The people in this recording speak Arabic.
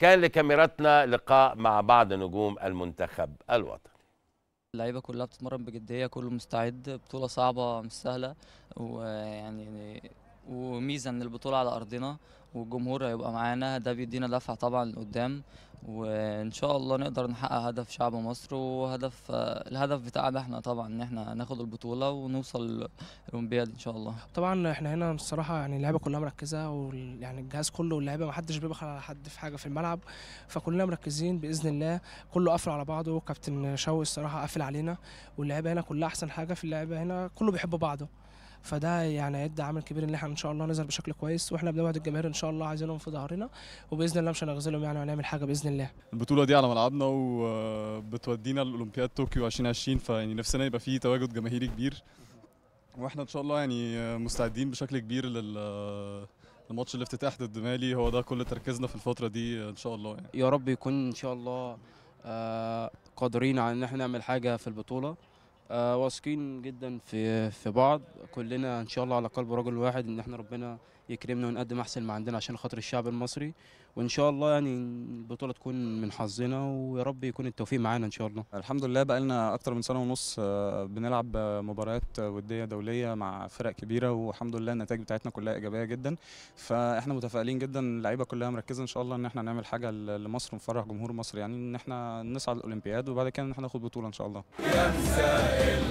كان لكاميراتنا لقاء مع بعض نجوم المنتخب الوطني اللعيبه كلها بتتمرن بجديه كله مستعد بطوله صعبه مش سهله ويعني وميزه ان البطوله على ارضنا والجمهور هيبقى معانا ده بيدينا دفع طبعا لقدام وان شاء الله نقدر نحقق هدف شعب مصر وهدف الهدف بتاعنا احنا طبعا ان احنا ناخد البطوله ونوصل الاولمبياد ان شاء الله طبعا احنا هنا الصراحه يعني اللعيبه كلها مركزه ويعني الجهاز كله واللعيبه ما حدش بيبخل على حد في حاجه في الملعب فكلنا مركزين باذن الله كله قافل على بعضه كابتن شوقي الصراحه قافل علينا واللعيبه هنا كلها احسن حاجه في اللعيبه هنا كله بيحب بعضه فده يعني هيدي عامل كبير ان احنا ان شاء الله نظهر بشكل كويس واحنا بنوعد الجماهير ان شاء الله عايزينهم في ظهرنا وباذن الله مش هنغزلهم يعني وهنعمل حاجه باذن الله البطوله دي على ملعبنا وبتودينا الاولمبياد طوكيو 2020 فيعني نفسنا يبقى فيه تواجد جماهيري كبير واحنا ان شاء الله يعني مستعدين بشكل كبير لل الماتش الافتتاح ضد مالي هو ده كل تركيزنا في الفتره دي ان شاء الله يعني. يا رب يكون ان شاء الله آه، قادرين على ان احنا نعمل حاجه في البطوله آه، واثقين جدا في في بعض كلنا ان شاء الله على قلب رجل واحد ان احنا ربنا يكرمنا ونقدم احسن ما عندنا عشان خاطر الشعب المصري وان شاء الله يعني البطوله تكون من حظنا ويا رب يكون التوفيق معانا ان شاء الله الحمد لله بقى لنا اكتر من سنه ونص آه، بنلعب مباريات وديه دوليه مع فرق كبيره والحمد لله النتائج بتاعتنا كلها ايجابيه جدا فاحنا متفائلين جدا اللعيبه كلها مركزه ان شاء الله ان احنا نعمل حاجه لمصر ونفرح جمهور مصر يعني ان احنا نصعد للاولمبياد وبعد كده ان احنا ناخد بطوله ان شاء الله